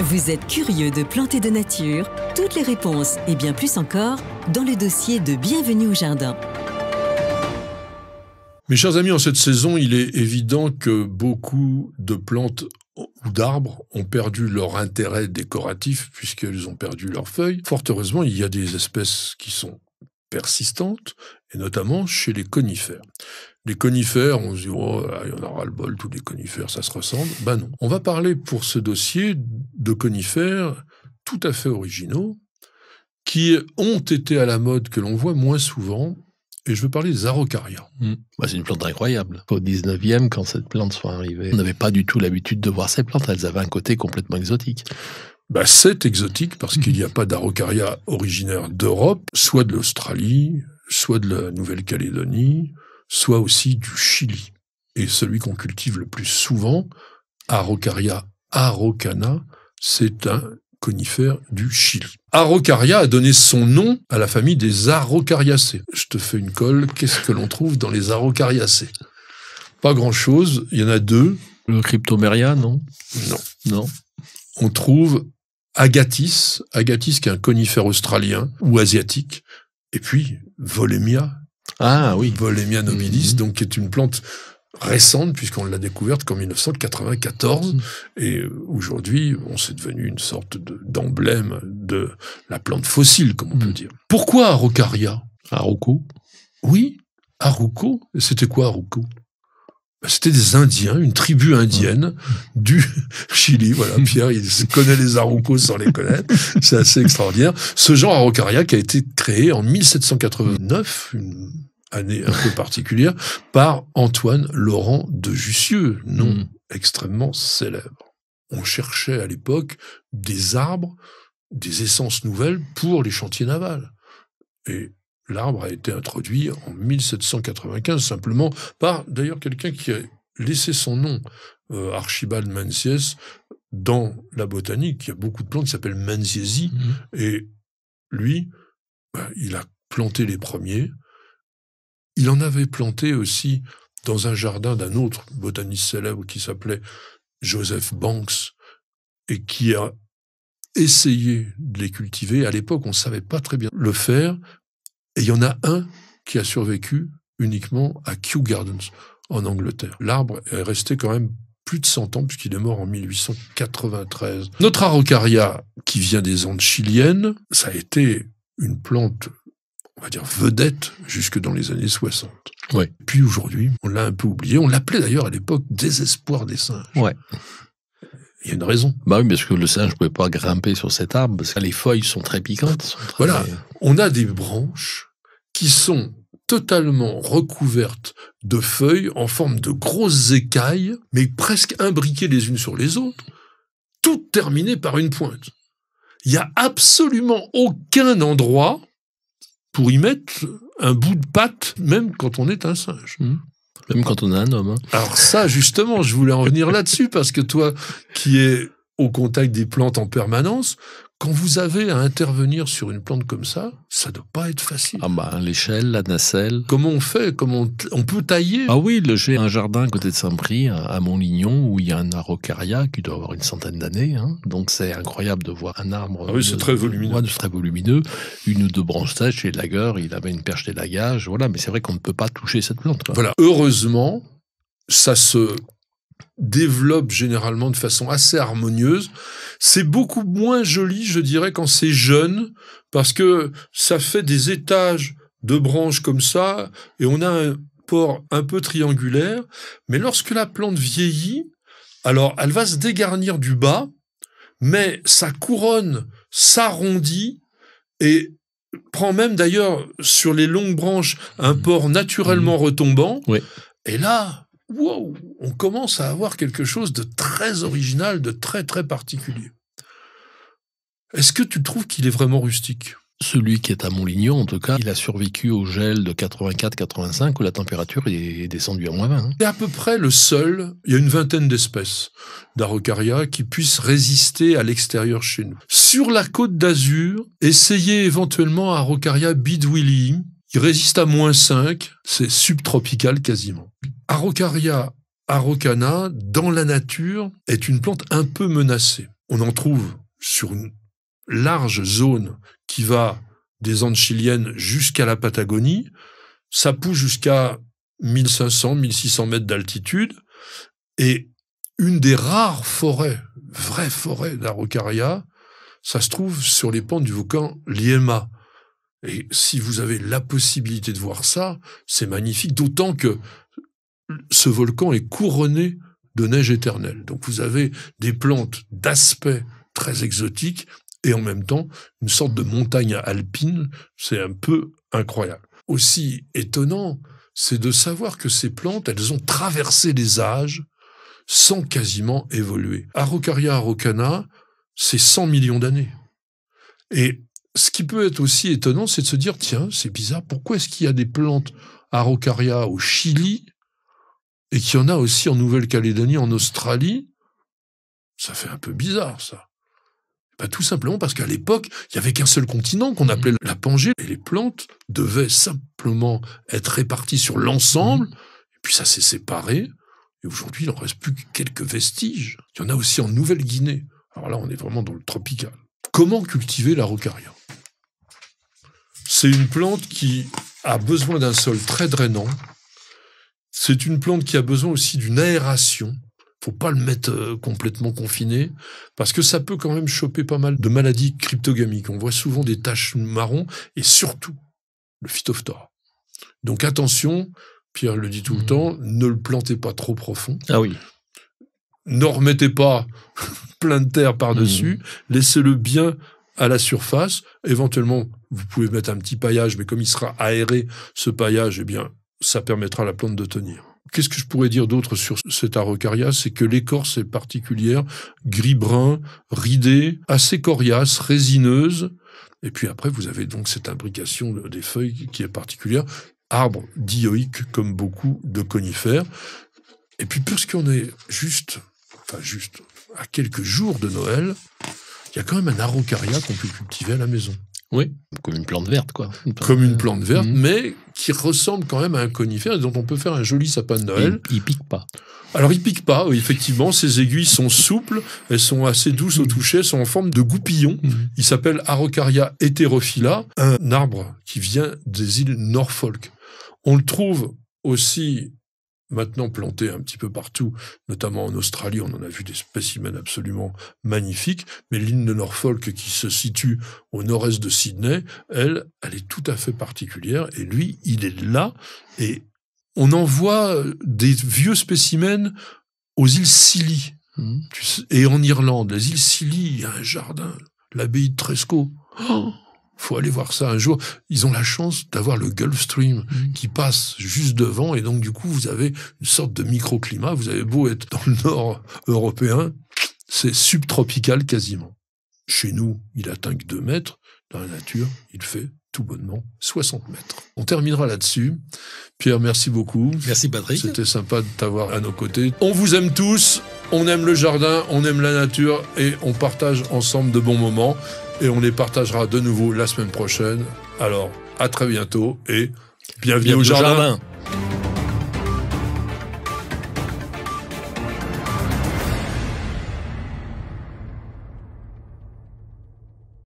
Vous êtes curieux de plantes et de nature Toutes les réponses et bien plus encore dans le dossier de Bienvenue au Jardin. Mes chers amis, en cette saison, il est évident que beaucoup de plantes ou d'arbres ont perdu leur intérêt décoratif puisqu'elles ont perdu leurs feuilles. Fort heureusement, il y a des espèces qui sont persistante, et notamment chez les conifères. Les conifères, on se dit, oh, y en aura le bol, tous les conifères, ça se ressemble. Ben non. On va parler pour ce dossier de conifères tout à fait originaux, qui ont été à la mode, que l'on voit moins souvent, et je veux parler des araucarias. Mmh. Bah, c'est une plante incroyable. Au 19e, quand cette plante soit arrivée, on n'avait pas du tout l'habitude de voir ces plantes. Elles avaient un côté complètement exotique bah, c'est exotique parce qu'il n'y a pas d'araucaria originaire d'Europe, soit de l'Australie, soit de la Nouvelle-Calédonie, soit aussi du Chili. Et celui qu'on cultive le plus souvent, Araucaria araucana, c'est un conifère du Chili. Araucaria a donné son nom à la famille des Araucariacées. Je te fais une colle, qu'est-ce que l'on trouve dans les Araucariacées Pas grand-chose, il y en a deux. Le Cryptomeria, non Non. Non. On trouve Agatis, Agatis qui est un conifère australien ou asiatique, et puis Volemia. Ah oui. Volemia nobilis, mhm. donc qui est une plante récente puisqu'on l'a découverte qu'en 1994 et euh, aujourd'hui on s'est devenu une sorte d'emblème de, la plante fossile comme on peut mhm. dire. Pourquoi Arocaria Aroco Oui, Aroco. C'était quoi Aroco c'était des Indiens, une tribu indienne du Chili. Voilà, Pierre, il connaît les Araucos sans les connaître. C'est assez extraordinaire. Ce genre Araucaria qui a été créé en 1789, une année un peu particulière, par Antoine Laurent de Jussieu, nom mm. extrêmement célèbre. On cherchait à l'époque des arbres, des essences nouvelles pour les chantiers navals. Et l'arbre a été introduit en 1795 simplement par d'ailleurs quelqu'un qui a laissé son nom, euh, Archibald Menzies, dans la botanique. Il y a beaucoup de plantes qui s'appellent Menziesi. Mhm. Et lui, bah, il a planté les premiers. Il en avait planté aussi dans un jardin d'un autre botaniste célèbre qui s'appelait Joseph Banks et qui a essayé de les cultiver. À l'époque, on ne savait pas très bien le faire. Et il y en a un qui a survécu uniquement à Kew Gardens, en Angleterre. L'arbre est resté quand même plus de 100 ans, puisqu'il est mort en 1893. Notre araucaria, qui vient des Andes chiliennes, ça a été une plante, on va dire, vedette jusque dans les années 60. Ouais. Puis aujourd'hui, on l'a un peu oublié. On l'appelait d'ailleurs à l'époque désespoir des singes. Ouais. Il y a une raison. Bah oui, parce que le singe ne pouvait pas grimper sur cet arbre, parce que les feuilles sont très piquantes. Voilà, on a des branches qui sont totalement recouvertes de feuilles en forme de grosses écailles, mais presque imbriquées les unes sur les autres, toutes terminées par une pointe. Il n'y a absolument aucun endroit pour y mettre un bout de patte, même quand on est un singe. Mmh. Même quand on a un homme. Hein. Alors ça, justement, je voulais en venir là-dessus parce que toi, qui es au contact des plantes en permanence, quand vous avez à intervenir sur une plante comme ça, ça ne doit pas être facile. Ah ben, l'échelle, la nacelle. Comment on fait Comment on, peut tailler Ah oui, j'ai un jardin à côté de Saint-Prix, à Montlignon, où il y a un araucaria qui doit avoir une centaine d'années. Hein. Donc c'est incroyable de voir un arbre. Ah oui, c'est euh, très volumineux. de très volumineux. Une ou deux branches sèches et lagueur, il avait une perche d'élagage. Voilà, mais c'est vrai qu'on ne peut pas toucher cette plante. Voilà. Heureusement, ça se développe généralement de façon assez harmonieuse. C'est beaucoup moins joli, je dirais, quand c'est jeune, parce que ça fait des étages de branches comme ça, et on a un port un peu triangulaire. Mais lorsque la plante vieillit, alors elle va se dégarnir du bas, mais sa couronne s'arrondit et prend même d'ailleurs sur les longues branches un port naturellement mmh. retombant. Et là, wow, on commence à avoir quelque chose de très original, de très très particulier. Est-ce que tu trouves qu'il est vraiment rustique celui qui est à Montlignon, en tout cas, il a survécu au gel de 84-85 où la température est descendue à moins 20. Hein. C'est à peu près le seul, il y a une vingtaine d'espèces d'Arocaria qui puissent résister à l'extérieur chez nous. Sur la côte d'Azur, essayez éventuellement Arocaria bidwilli, il résiste à moins 5, c'est subtropical quasiment. Araucaria araucana, dans la nature, est une plante un peu menacée. On en trouve sur une large zone qui va des Andes chiliennes jusqu'à la Patagonie. Ça pousse jusqu'à 1500-1600 mètres d'altitude. Et une des rares forêts, vraies forêts d'Araucaria, ça se trouve sur les pentes du volcan Liema, et si vous avez la possibilité de voir ça, c'est magnifique, d'autant que ce volcan est couronné de neige éternelle. Donc vous avez des plantes d'aspect très exotique et en même temps une sorte de montagne alpine. C'est un peu incroyable. Aussi étonnant, c'est de savoir que ces plantes, elles ont traversé les âges sans quasiment évoluer. Arocaria arocana, c'est 100 millions d'années. Et ce qui peut être aussi étonnant, c'est de se dire, tiens, c'est bizarre, pourquoi est-ce qu'il y a des plantes Araucaria au Chili et qu'il y en a aussi en Nouvelle-Calédonie, en Australie Ça fait un peu bizarre, ça. pas bah, tout simplement parce qu'à l'époque, il n'y avait qu'un seul continent qu'on appelait mm. la Pangée, et les plantes devaient simplement être réparties sur l'ensemble, mm. et puis ça s'est séparé, et aujourd'hui, il n'en reste plus que quelques vestiges. Il y en a aussi en Nouvelle-Guinée. Alors là, on est vraiment dans le tropical. Comment cultiver la rocaria c'est une plante qui a besoin d'un sol très drainant. C'est une plante qui a besoin aussi d'une aération. Faut pas le mettre euh, complètement confiné parce que ça peut quand même choper pas mal de maladies cryptogamiques. On voit souvent des taches marron et surtout le phytophthora. Donc attention, Pierre le dit tout le hmm. temps, ne le plantez pas trop profond. Ah oui. Ne remettez pas plein de terre par-dessus, hmm. laissez-le bien à la surface. Éventuellement, vous pouvez mettre un petit paillage, mais comme il sera aéré, ce paillage, eh bien, ça permettra à la plante de tenir. Qu'est-ce que je pourrais dire d'autre sur cet araucaria C'est que l'écorce est particulière, gris-brun, ridée, assez coriace, résineuse. Et puis après, vous avez donc cette imbrication des feuilles qui est particulière. Arbre dioïque, comme beaucoup de conifères. Et puis, puisqu'on est juste, enfin juste, à quelques jours de Noël, il y a quand même un araucaria qu'on peut cultiver à la maison. Oui, comme une plante verte, quoi. comme une plante verte, mhm. mais qui ressemble quand même à un conifère et dont on peut faire un joli sapin de Noël. Il, pique pas. Alors il pique pas, effectivement. Ses aiguilles sont souples, elles sont assez douces au mhm. toucher, Elles sont en forme de goupillon. Mhm. Il s'appelle Araucaria heterophylla, un arbre qui vient des îles Norfolk. On le trouve aussi maintenant planté un petit peu partout, notamment en Australie, on en a vu des spécimens absolument magnifiques, mais l'île de Norfolk qui se situe au nord-est de Sydney, elle, elle est tout à fait particulière, et lui, il est là, et on envoie euh, des vieux spécimens aux îles Scilly, mmh. et en Irlande, les îles Scilly, il y a un jardin, l'abbaye de Tresco. Oh faut aller voir ça un jour. Ils ont la chance d'avoir le Gulf Stream mmh. qui passe juste devant et donc du coup vous avez une sorte de microclimat. Vous avez beau être dans le nord européen, c'est subtropical quasiment. Chez nous, il atteint que 2 mètres. Dans la nature, il fait tout bonnement 60 mètres. On terminera là-dessus. Pierre, merci beaucoup. Merci Patrick. C'était sympa de t'avoir à nos côtés. On vous aime tous, on aime le jardin, on aime la nature et on partage ensemble de bons moments et on les partagera de nouveau la semaine prochaine. Alors, à très bientôt et bienvenue, au jardin.